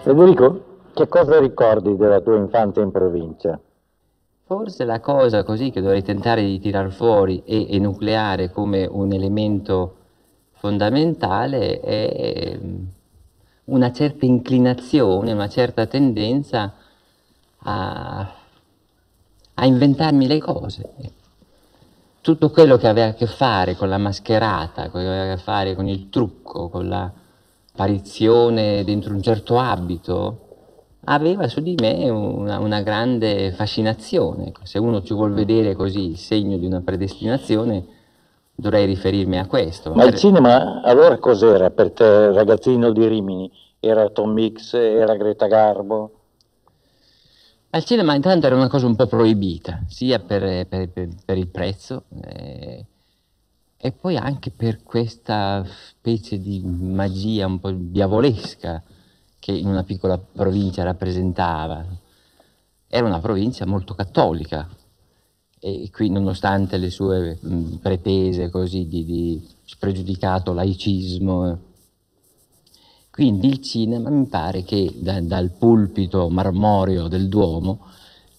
Federico, che cosa ricordi della tua infanzia in provincia? Forse la cosa così che dovrei tentare di tirar fuori e enucleare come un elemento fondamentale è ehm, una certa inclinazione, una certa tendenza a, a inventarmi le cose. Tutto quello che aveva a che fare con la mascherata, quello che aveva a che fare con il trucco, con la apparizione dentro un certo abito aveva su di me una, una grande fascinazione. Ecco, se uno ci vuol vedere così il segno di una predestinazione, dovrei riferirmi a questo. Ma il cinema allora cos'era per te, ragazzino di Rimini? Era Tom Mix, era Greta Garbo? Al cinema intanto era una cosa un po' proibita, sia per, per, per, per il prezzo, eh, e poi anche per questa specie di magia un po' diavolesca che in una piccola provincia rappresentava. Era una provincia molto cattolica e qui nonostante le sue pretese così di, di spregiudicato laicismo, quindi il cinema mi pare che da, dal pulpito marmoreo del Duomo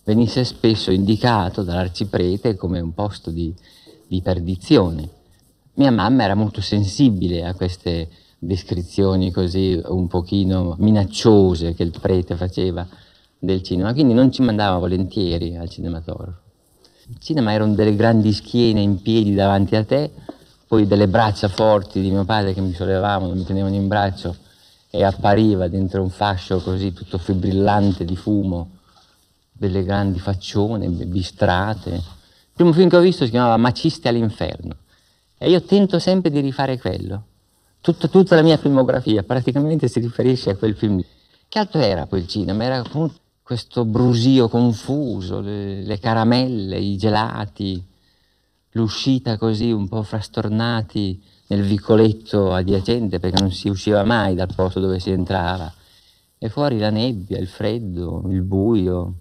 venisse spesso indicato dall'arciprete come un posto di, di perdizione mia mamma era molto sensibile a queste descrizioni così un pochino minacciose che il prete faceva del cinema, quindi non ci mandava volentieri al cinematografo. Il cinema erano delle grandi schiene in piedi davanti a te, poi delle braccia forti di mio padre che mi sollevavano, mi tenevano in braccio e appariva dentro un fascio così tutto fibrillante di fumo, delle grandi faccione bistrate. Il primo film che ho visto si chiamava Maciste all'inferno. E io tento sempre di rifare quello. Tutta, tutta la mia filmografia praticamente si riferisce a quel film. Che altro era quel cinema? Era questo brusio confuso, le, le caramelle, i gelati, l'uscita così un po' frastornati nel vicoletto adiacente perché non si usciva mai dal posto dove si entrava. E fuori la nebbia, il freddo, il buio,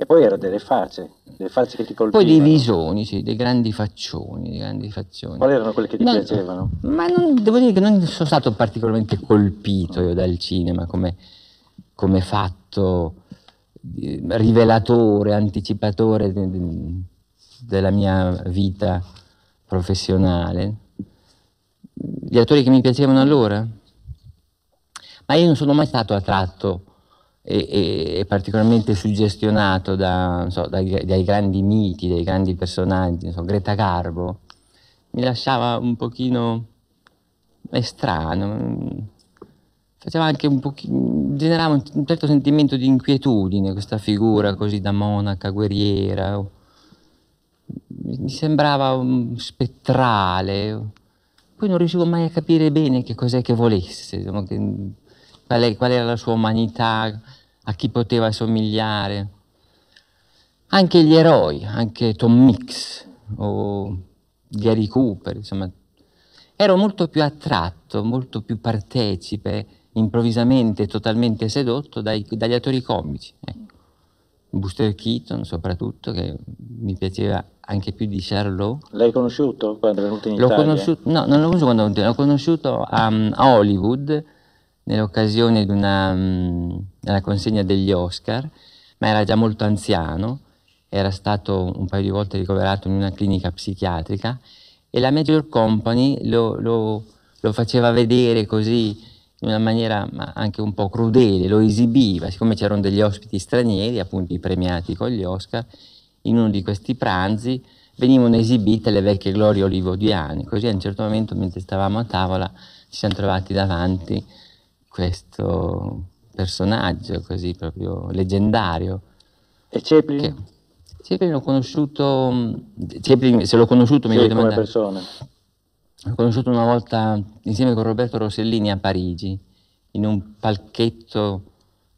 e poi erano delle facce, delle facce che ti colpivano. Poi dei visoni, sì, dei grandi faccioni, dei grandi faccioni. Quali erano quelle che ti non, piacevano? Ma non, devo dire che non sono stato particolarmente colpito io dal cinema come, come fatto eh, rivelatore, anticipatore de, de, della mia vita professionale. Gli attori che mi piacevano allora? Ma io non sono mai stato attratto e, e particolarmente suggestionato da, so, dai, dai, grandi miti, dai grandi personaggi, so, Greta Garbo, mi lasciava un pochino strano, mm, faceva anche un pochino, generava un, certo sentimento di inquietudine questa figura così da monaca, guerriera, mi sembrava um, spettrale, poi non riuscivo mai a capire bene che cos'è che volesse, insomma, diciamo che, mm, qual, è, qual, era la sua umanità, a chi poteva somigliare. Anche gli eroi, anche Tom Mix o Gary Cooper, insomma, ero molto più attratto, molto più partecipe, improvvisamente, totalmente sedotto dai, dagli attori comici. Ecco. Buster Keaton soprattutto, che mi piaceva anche più di Charlotte. L'hai conosciuto quando è venuto in l'ho Italia? Conosciuto, no, non l'ho conosciuto quando è venuto, l'ho conosciuto a, um, a Hollywood, nell'occasione di una, della mm, consegna degli Oscar, ma era già molto anziano, era stato un paio di volte ricoverato in una clinica psichiatrica e la Major Company lo, lo, lo faceva vedere così in una maniera anche un po' crudele, lo esibiva, siccome c'erano degli ospiti stranieri, appunto i premiati con gli Oscar, in uno di questi pranzi venivano esibite le vecchie glorie olivodiane, così a un certo momento mentre stavamo a tavola ci siamo trovati davanti questo personaggio così proprio leggendario. E Chaplin? Che, Chaplin l'ho conosciuto, Chaplin, se l'ho conosciuto mi sì, devo domandare. persona. L'ho conosciuto una volta insieme con Roberto Rossellini a Parigi, in un palchetto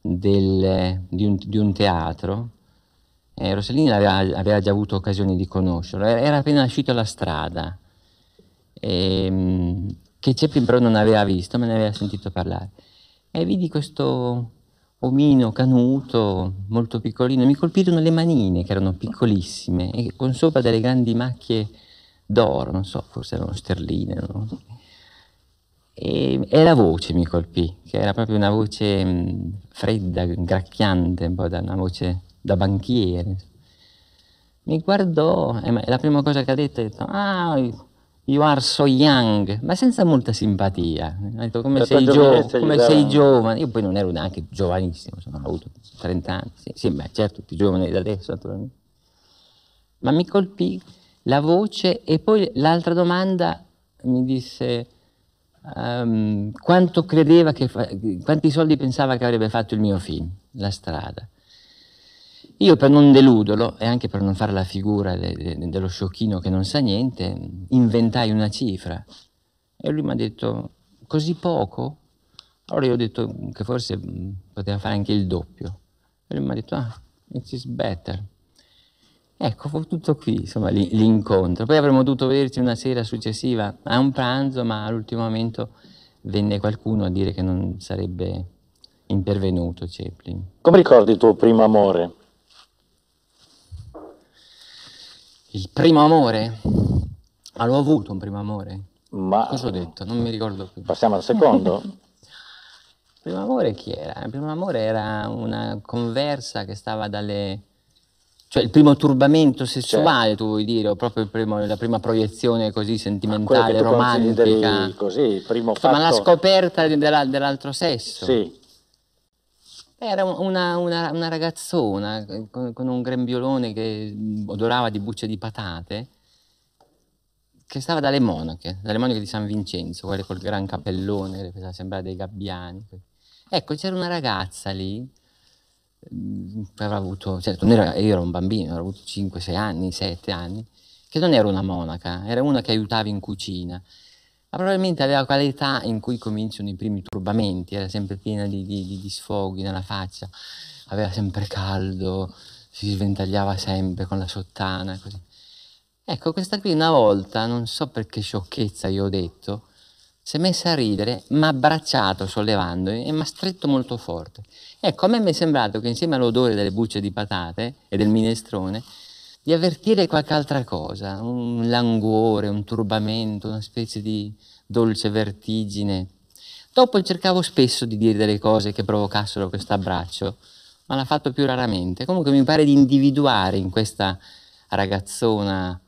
del, di, un, di, un, teatro. Eh, Rossellini aveva, aveva, già avuto occasione di conoscerlo, era, era appena uscito alla strada, e, che Chaplin però non aveva visto, ma ne aveva sentito parlare e vidi questo omino canuto, molto piccolino, mi colpirono le manine che erano piccolissime e con sopra delle grandi macchie d'oro, non so, forse erano sterline. Non e, e, la voce mi colpì, che era proprio una voce mh, mm, fredda, gracchiante, un po' da una voce da banchiere. Mi guardò e la prima cosa che ha detto è detto, ah, You are so young, ma senza molta simpatia. Ha detto come, sei, gio- come sei, giovane. Io poi non ero neanche giovanissimo, insomma, ho avuto 30 anni. Sì, sì beh, certo, più giovane da adesso, naturalmente. Ma mi colpì la voce e poi l'altra domanda mi disse um, quanto credeva che fa- quanti soldi pensava che avrebbe fatto il mio film, La strada. Io per non deluderlo e anche per non fare la figura de, de, dello sciocchino che non sa niente, inventai una cifra e lui mi ha detto così poco? Allora io ho detto che forse mm, poteva fare anche il doppio e lui mi ha detto ah, it is better. Ecco, fu tutto qui, insomma, l'incontro. Poi avremmo dovuto vederci una sera successiva a un pranzo, ma all'ultimo momento venne qualcuno a dire che non sarebbe intervenuto Chaplin. Come ricordi il tuo primo amore? il primo amore? Ma ah, l'ho avuto un primo amore? Ma... Cosa ho detto? Non mi ricordo più. Passiamo al secondo. Il primo amore chi era? Il primo amore era una conversa che stava dalle... Cioè il primo turbamento sessuale, cioè. tu vuoi dire, o proprio primo, la prima proiezione così ah, sentimentale, romantica. Così, il primo Insomma, fatto... la scoperta della, dell'altro sesso. Sì. Era una, una, una ragazzona eh, con, con, un grembiolone che odorava di bucce di patate, che stava dalle monache, dalle monache di San Vincenzo, quelle col gran cappellone, che sembrava dei gabbiani. Ecco, c'era una ragazza lì, mm, aveva avuto, certo, io ero un bambino, avevo avuto 5, 6 anni, 7 anni, che non era una monaca, era una che aiutava in cucina ma probabilmente aveva qualità in cui cominciano i primi turbamenti, era sempre piena di, di, di sfoghi nella faccia, aveva sempre caldo, si sventagliava sempre con la sottana. Così. Ecco, questa qui una volta, non so per che sciocchezza io ho detto, si è messa a ridere, mi ha abbracciato sollevandomi e mi ha stretto molto forte. Ecco, a me mi è sembrato che insieme all'odore delle bucce di patate e del minestrone di avvertire qualche altra cosa, un languore, un turbamento, una specie di dolce vertigine. Dopo cercavo spesso di dire delle cose che provocassero questo abbraccio, ma l'ha fatto più raramente. Comunque mi pare di individuare in questa ragazzona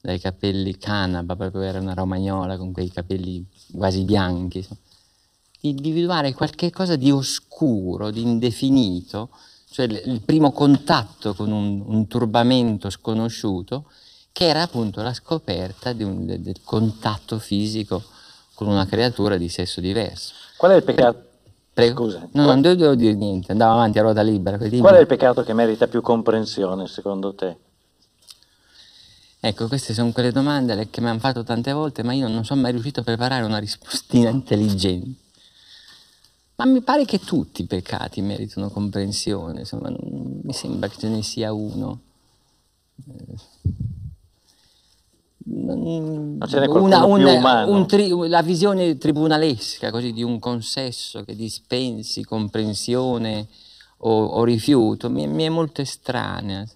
dai capelli canaba, proprio era una romagnola con quei capelli quasi bianchi, di individuare qualche cosa di oscuro, di indefinito, cioè il primo contatto con un, un turbamento sconosciuto, che era appunto la scoperta un, del contatto fisico con una creatura di sesso diverso. Qual è il peccato? Prego. Scusa, no, qual... non devo dire niente, andavo avanti a ruota libera. Quindi... Qual è il peccato che merita più comprensione secondo te? Ecco, queste sono quelle domande che mi hanno fatto tante volte, ma io non sono mai riuscito a preparare una rispostina intelligente. Ma mi pare che tutti i peccati meritino comprensione, insomma, non mi sembra che ce ne sia uno. Eh, una, una, un tri, la visione tribunalesca così, di un consesso che dispensi comprensione o, o rifiuto mi, mi, è molto estranea.